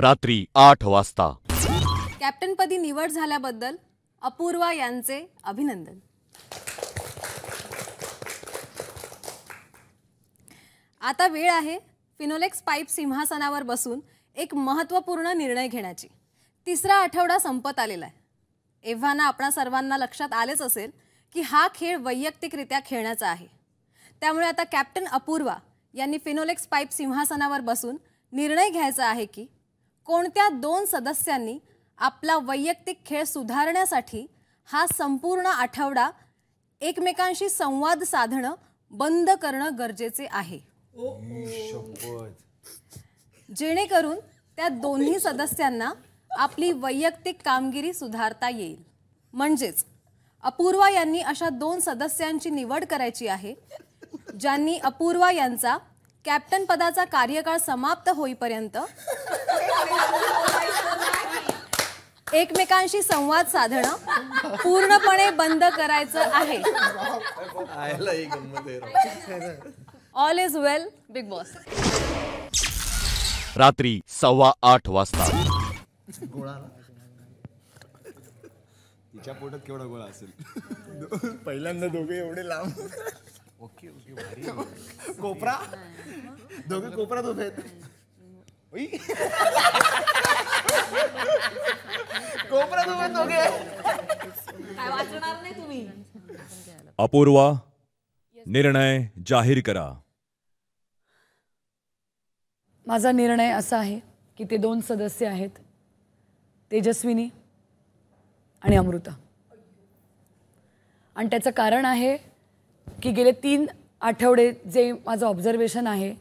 रात्री आठ वाजता कॅप्टन पदी निवड झाल्याबद्दल अपूर्वा यांचे अभिनंदन आता वेळ आहे फिनोलेक्स पाईप सिंहासनावर बसून एक महत्त्वपूर्ण निर्णय घेण्याची तिसरा आठवडा संपत आलेला आहे एव्हाना आपणा सर्वांना लक्षात आलेच असेल की हा खेळ वैयक्तिकरित्या खेळण्याचा आहे त्यामुळे आता कॅप्टन अपूर्वा यांनी फिनोलेक्स पाईप सिंहासनावर बसून निर्णय घ्यायचा आहे की कोणत्या दोन सदस्यांनी आपला वैयक्तिक खेळ सुधारण्यासाठी हा संपूर्ण आठवडा एकमेकांशी संवाद साधणं बंद करणं गरजेचे आहे जेणेकरून त्या दोन्ही सदस्यांना आपली वैयक्तिक कामगिरी सुधारता येईल म्हणजेच अपूर्वा यांनी अशा दोन सदस्यांची निवड करायची आहे ज्यांनी अपूर्वा यांचा कॅप्टन पदाचा कार्यकाळ समाप्त होईपर्यंत एकमेकांशी संवाद साधणं पूर्णपणे बंद करायचं आहे all is well Bigg Boss रात्री सव्वा आठ वाजता तिच्या पोटात केवढा गोळा असेल पहिल्यांदा दोघे एवढे लांब ओके ओके कोपरा दोघे कोपरा दोघे अपूर्वा निर्णय जाहीर करा माझा निर्णय असा आहे की ते दोन सदस्य आहेत तेजस्विनी आणि अमृता आणि त्याचं कारण आहे की गेले तीन आठवडे जे माझं ऑब्झर्वेशन आहे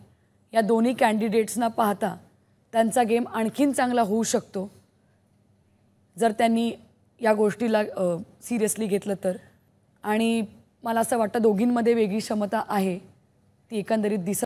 या दोन्ही कॅन्डिडेट्सना पाहता त्यांचा गेम आणखीन चांगला होऊ शकतो जर त्यांनी या गोष्टीला सिरियसली घेतलं तर आणि मला असं वाटतं दोघींमध्ये वेगळी क्षमता आहे ती एकंदरीत दिसत